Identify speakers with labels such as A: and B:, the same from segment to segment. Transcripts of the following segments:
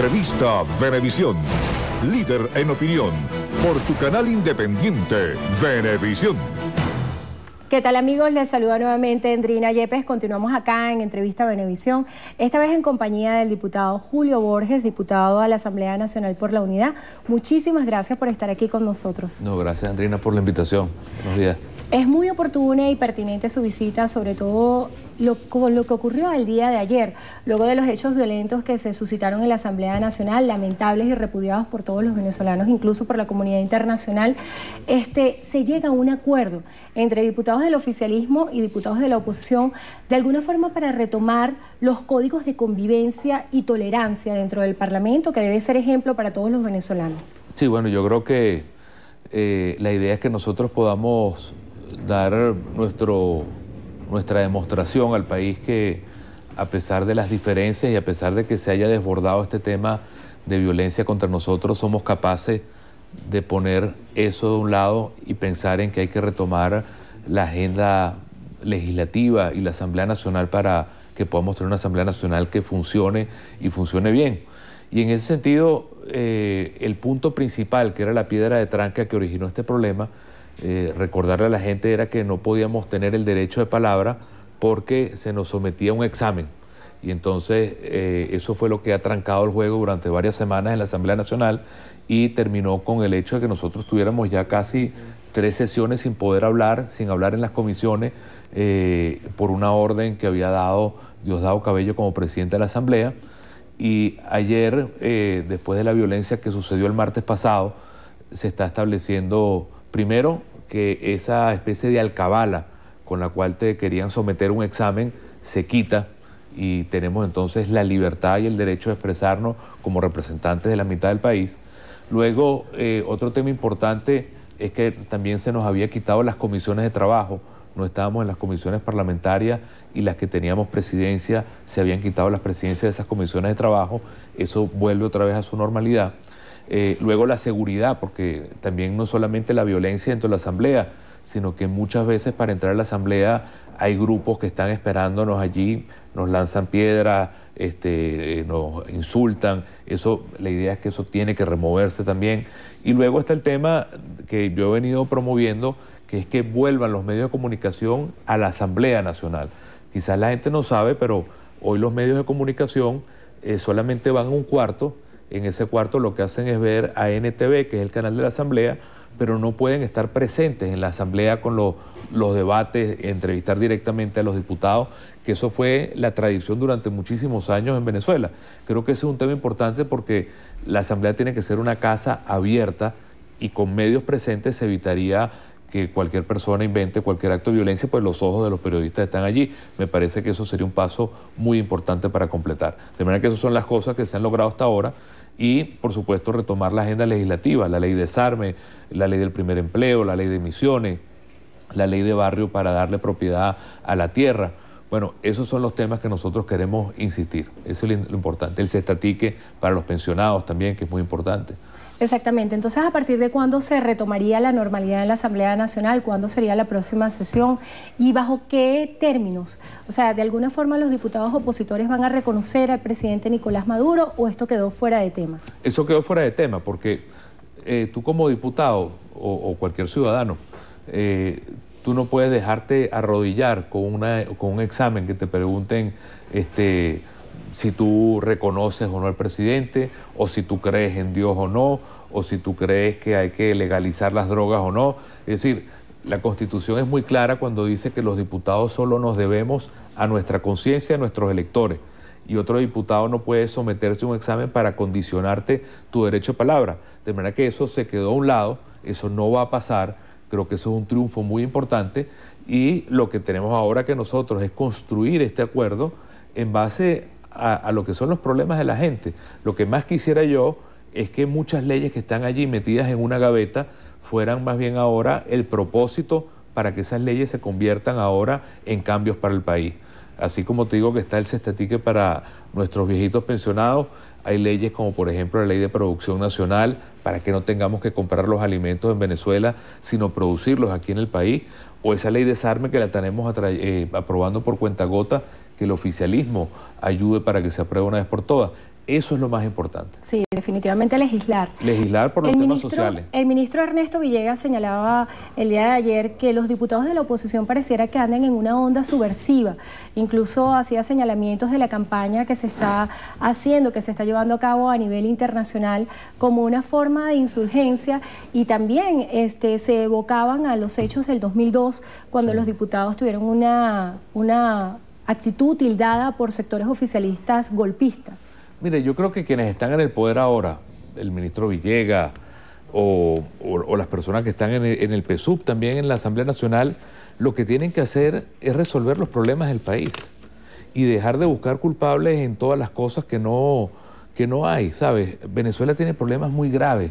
A: Entrevista Venevisión. Líder en opinión. Por tu canal independiente, Venevisión.
B: ¿Qué tal amigos? Les saluda nuevamente Andrina Yepes. Continuamos acá en Entrevista Venevisión, esta vez en compañía del diputado Julio Borges, diputado a la Asamblea Nacional por la Unidad. Muchísimas gracias por estar aquí con nosotros. No,
A: gracias Andrina por la invitación. Buenos días.
B: Es muy oportuna y pertinente su visita, sobre todo lo, con lo que ocurrió el día de ayer, luego de los hechos violentos que se suscitaron en la Asamblea Nacional, lamentables y repudiados por todos los venezolanos, incluso por la comunidad internacional, este, se llega a un acuerdo entre diputados del oficialismo y diputados de la oposición, de alguna forma para retomar los códigos de convivencia y tolerancia dentro del Parlamento, que debe ser ejemplo para todos los venezolanos.
A: Sí, bueno, yo creo que eh, la idea es que nosotros podamos dar nuestra demostración al país que a pesar de las diferencias y a pesar de que se haya desbordado este tema de violencia contra nosotros, somos capaces de poner eso de un lado y pensar en que hay que retomar la agenda legislativa y la Asamblea Nacional para que podamos tener una Asamblea Nacional que funcione y funcione bien. Y en ese sentido, eh, el punto principal, que era la piedra de tranca que originó este problema, eh, recordarle a la gente era que no podíamos tener el derecho de palabra porque se nos sometía a un examen. Y entonces eh, eso fue lo que ha trancado el juego durante varias semanas en la Asamblea Nacional y terminó con el hecho de que nosotros tuviéramos ya casi tres sesiones sin poder hablar, sin hablar en las comisiones, eh, por una orden que había dado Diosdado Cabello como presidente de la Asamblea. Y ayer, después de la violencia que sucedió el martes pasado, se está estableciendo primero que esa especie de alcabala con la cual te querían someter un examen se quita y tenemos entonces la libertad y el derecho de expresarnos como representantes de la mitad del país. Luego, eh, otro tema importante es que también se nos había quitado las comisiones de trabajo, no estábamos en las comisiones parlamentarias y las que teníamos presidencia, se habían quitado las presidencias de esas comisiones de trabajo, eso vuelve otra vez a su normalidad. Eh, luego la seguridad, porque también no solamente la violencia dentro de la asamblea, sino que muchas veces para entrar a la asamblea hay grupos que están esperándonos allí, nos lanzan piedras, este, eh, nos insultan. Eso, la idea es que eso tiene que removerse también. Y luego está el tema que yo he venido promoviendo, que es que vuelvan los medios de comunicación a la Asamblea Nacional. Quizás la gente no sabe, pero hoy los medios de comunicación eh, solamente van a un cuarto en ese cuarto lo que hacen es ver a NTV, que es el canal de la Asamblea, pero no pueden estar presentes en la Asamblea con los, debates, entrevistar directamente a los diputados, que eso fue la tradición durante muchísimos años en Venezuela. Creo que ese es un tema importante porque la Asamblea tiene que ser una casa abierta y con medios presentes se evitaría que cualquier persona invente cualquier acto de violencia, pues los ojos de los periodistas están allí. Me parece que eso sería un paso muy importante para completar. De manera que esas son las cosas que se han logrado hasta ahora y, por supuesto, retomar la agenda legislativa, la ley de desarme, la ley del primer empleo, la ley de emisiones, la ley de barrio para darle propiedad a la tierra. Bueno, esos son los temas que nosotros queremos insistir. Eso es lo importante. El cestatique para los pensionados también, que es muy importante.
B: Exactamente. Entonces, ¿a partir de cuándo se retomaría la normalidad en la Asamblea Nacional? ¿Cuándo sería la próxima sesión? ¿Y bajo qué términos? O sea, ¿de alguna forma los diputados opositores van a reconocer al presidente Nicolás Maduro o esto quedó fuera de tema?
A: Eso quedó fuera de tema porque eh, tú como diputado o, cualquier ciudadano, eh, tú no puedes dejarte arrodillar con, una, con un examen que te pregunten... este si tú reconoces o no al presidente, o si tú crees en Dios o no, o si tú crees que hay que legalizar las drogas o no. Es decir, la constitución es muy clara cuando dice que los diputados solo nos debemos a nuestra conciencia, a nuestros electores. Y otro diputado no puede someterse a un examen para condicionarte tu derecho a palabra. De manera que eso se quedó a un lado, eso no va a pasar. Creo que eso es un triunfo muy importante. Y lo que tenemos ahora que nosotros es construir este acuerdo en base a, lo que son los problemas de la gente. Lo que más quisiera yo es que muchas leyes que están allí metidas en una gaveta fueran más bien ahora el propósito para que esas leyes se conviertan ahora en cambios para el país. Así como te digo que está el cestatique para nuestros viejitos pensionados, hay leyes como por ejemplo la ley de producción nacional para que no tengamos que comprar los alimentos en Venezuela, sino producirlos aquí en el país, o esa ley de desarme que la tenemos eh, aprobando por cuenta gota que el oficialismo ayude para que se apruebe una vez por todas. Eso es lo más
B: importante. Sí, definitivamente legislar.
A: Legislar por los temas sociales.
B: El ministro Ernesto Villegas señalaba el día de ayer que los diputados de la oposición pareciera que andan en una onda subversiva. Incluso hacía señalamientos de la campaña que se está haciendo, que se está llevando a cabo a nivel internacional como una forma de insurgencia y también este, se evocaban a los hechos del 2002 cuando los diputados tuvieron una, una actitud tildada por sectores oficialistas golpistas.
A: Mire, yo creo que quienes están en el poder ahora, el ministro Villega o, las personas que están en el, en el, PSUV, también en la Asamblea Nacional, lo que tienen que hacer es resolver los problemas del país y dejar de buscar culpables en todas las cosas que no, que no hay, ¿sabes? Venezuela tiene problemas muy graves,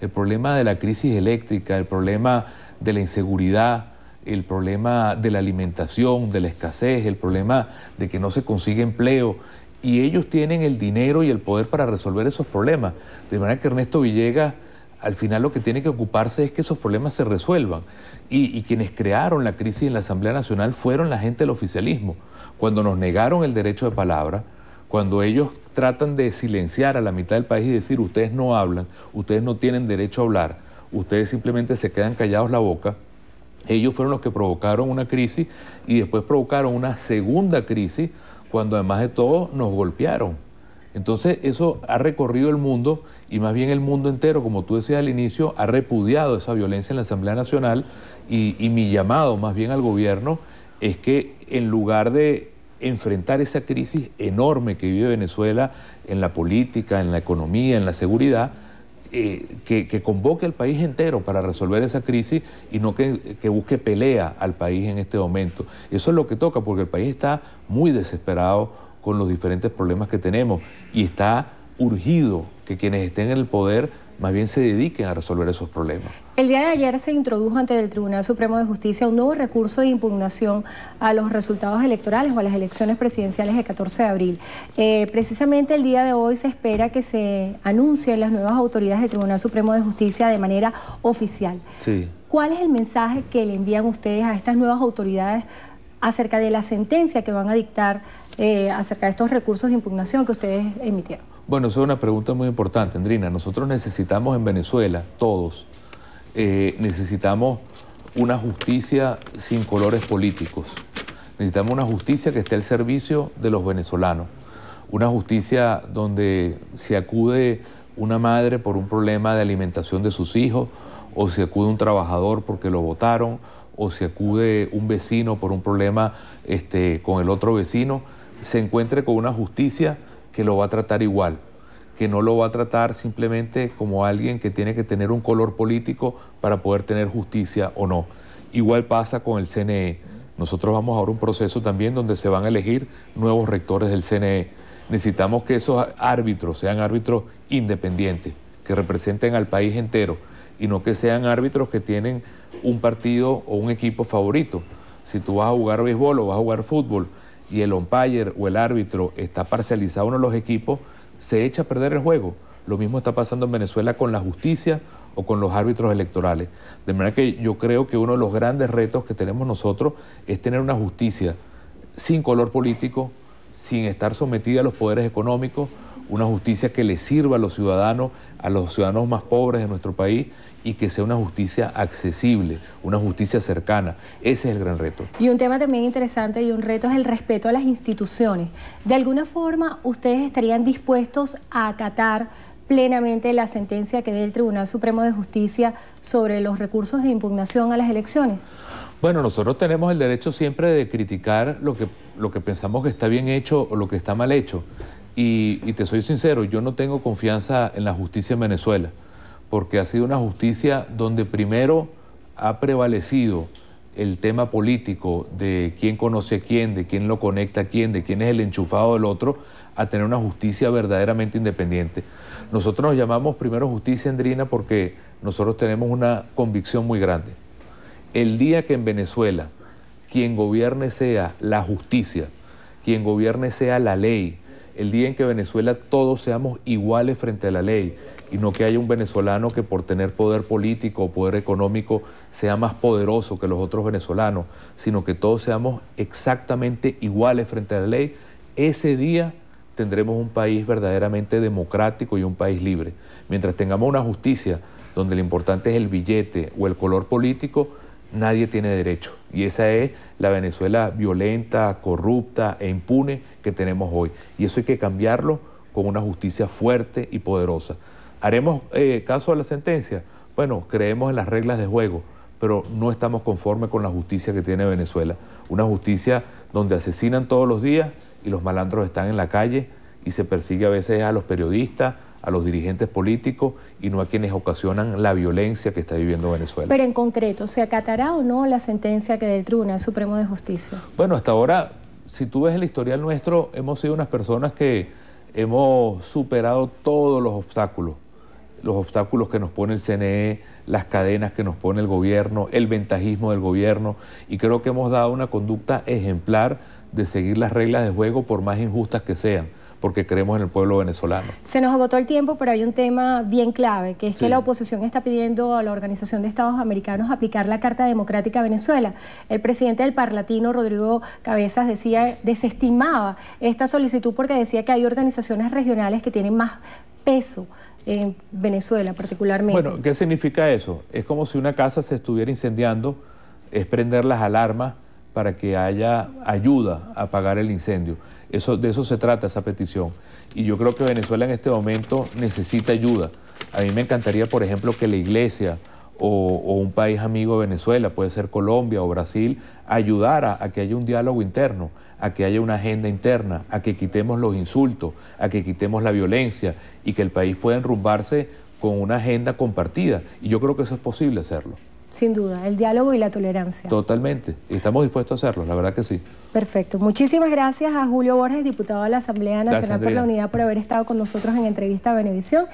A: el problema de la crisis eléctrica, el problema de la inseguridad, el problema de la alimentación, de la escasez, el problema de que no se consigue empleo, y ellos tienen el dinero y el poder para resolver esos problemas. De manera que Ernesto Villegas al final lo que tiene que ocuparse es que esos problemas se resuelvan. Y, y, quienes crearon la crisis en la Asamblea Nacional fueron la gente del oficialismo. Cuando nos negaron el derecho de palabra, cuando ellos tratan de silenciar a la mitad del país y decir ustedes no hablan, ustedes no tienen derecho a hablar, ustedes simplemente se quedan callados la boca, ellos fueron los que provocaron una crisis y después provocaron una segunda crisis cuando además de todo nos golpearon. Entonces eso ha recorrido el mundo y más bien el mundo entero, como tú decías al inicio, ha repudiado esa violencia en la Asamblea Nacional y, y mi llamado más bien al gobierno es que en lugar de enfrentar esa crisis enorme que vive Venezuela en la política, en la economía, en la seguridad, eh, que, convoque al país entero para resolver esa crisis y no que, busque pelea al país en este momento. Eso es lo que toca, porque el país está muy desesperado con los diferentes problemas que tenemos y está urgido que quienes estén en el poder más bien se dediquen a resolver esos problemas.
B: El día de ayer se introdujo ante el Tribunal Supremo de Justicia un nuevo recurso de impugnación a los resultados electorales o a las elecciones presidenciales de 14 de abril. Eh, precisamente el día de hoy se espera que se anuncien las nuevas autoridades del Tribunal Supremo de Justicia de manera oficial. ¿Cuál es el mensaje que le envían ustedes a estas nuevas autoridades acerca de la sentencia que van a dictar eh, acerca de estos recursos de impugnación que ustedes emitieron?
A: Bueno, eso es una pregunta muy importante, Andrina. Nosotros necesitamos en Venezuela, todos, eh, necesitamos una justicia sin colores políticos. Necesitamos una justicia que esté al servicio de los venezolanos. Una justicia donde si acude una madre por un problema de alimentación de sus hijos, o si acude un trabajador porque lo votaron, o si acude un vecino por un problema este, con el otro vecino, se encuentre con una justicia que lo va a tratar igual, que no lo va a tratar simplemente como alguien que tiene que tener un color político para poder tener justicia o no. Igual pasa con el CNE. Nosotros vamos a ver un proceso también donde se van a elegir nuevos rectores del CNE. Necesitamos que esos árbitros sean árbitros independientes, que representen al país entero y no que sean árbitros que tienen un partido o un equipo favorito. Si tú vas a jugar béisbol o vas a jugar fútbol, y el umpire o el árbitro está parcializado uno de los equipos, se echa a perder el juego. Lo mismo está pasando en Venezuela con la justicia o con los árbitros electorales. De manera que yo creo que uno de los grandes retos que tenemos nosotros es tener una justicia sin color político, sin estar sometida a los poderes económicos, una justicia que le sirva a los ciudadanos, a los ciudadanos más pobres de nuestro país y que sea una justicia accesible, una justicia cercana. Ese es el gran reto.
B: Y un tema también interesante y un reto es el respeto a las instituciones. De alguna forma, ustedes estarían dispuestos a acatar plenamente la sentencia que dé el Tribunal Supremo de Justicia sobre los recursos de impugnación a las elecciones.
A: Bueno, nosotros tenemos el derecho siempre de criticar lo que, lo que pensamos que está bien hecho o lo que está mal hecho. Y, te soy sincero, yo no tengo confianza en la justicia en Venezuela, porque ha sido una justicia donde primero ha prevalecido el tema político de quién conoce a quién, de quién lo conecta a quién, de quién es el enchufado del otro, a tener una justicia verdaderamente independiente. Nosotros nos llamamos primero justicia andrina porque nosotros tenemos una convicción muy grande. El día que en Venezuela quien gobierne sea la justicia, quien gobierne sea la ley, el día en que Venezuela todos seamos iguales frente a la ley y no que haya un venezolano que por tener poder político o poder económico sea más poderoso que los otros venezolanos, sino que todos seamos exactamente iguales frente a la ley, ese día tendremos un país verdaderamente democrático y un país libre. Mientras tengamos una justicia donde lo importante es el billete o el color político, nadie tiene derecho. Y esa es la Venezuela violenta, corrupta e impune que tenemos hoy. Y eso hay que cambiarlo con una justicia fuerte y poderosa. ¿Haremos eh, caso a la sentencia? Bueno, creemos en las reglas de juego, pero no estamos conformes con la justicia que tiene Venezuela. Una justicia donde asesinan todos los días y los malandros están en la calle y se persigue a veces a los periodistas, a los dirigentes políticos y no a quienes ocasionan la violencia que está viviendo Venezuela.
B: Pero en concreto, ¿se acatará o no la sentencia que del Tribunal Supremo de Justicia?
A: Bueno, hasta ahora, si tú ves el historial nuestro, hemos sido unas personas que hemos superado todos los obstáculos. Los obstáculos que nos pone el CNE, las cadenas que nos pone el gobierno, el ventajismo del gobierno, y creo que hemos dado una conducta ejemplar de seguir las reglas de juego por más injustas que sean porque creemos en el pueblo venezolano.
B: Se nos agotó el tiempo, pero hay un tema bien clave, que es que la oposición está pidiendo a la Organización de Estados Americanos aplicar la Carta Democrática a Venezuela. El presidente del Parlatino, Rodrigo Cabezas, decía, desestimaba esta solicitud porque decía que hay organizaciones regionales que tienen más peso en Venezuela particularmente. Bueno,
A: ¿qué significa eso? Es como si una casa se estuviera incendiando, es prender las alarmas, para que haya ayuda a apagar el incendio. Eso, de eso se trata esa petición. Y yo creo que Venezuela en este momento necesita ayuda. A mí me encantaría, por ejemplo, que la iglesia o, o un país amigo de Venezuela, puede ser Colombia o Brasil, ayudara a que haya un diálogo interno, a que haya una agenda interna, a que quitemos los insultos, a que quitemos la violencia y que el país pueda enrumbarse con una agenda compartida. Y yo creo que eso es posible hacerlo.
B: Sin duda, el diálogo y la tolerancia.
A: Totalmente, y estamos dispuestos a hacerlo, la verdad que sí.
B: Perfecto. Muchísimas gracias a Julio Borges, diputado de la Asamblea Nacional por la Unidad, por haber estado con nosotros en entrevista a Benevisión.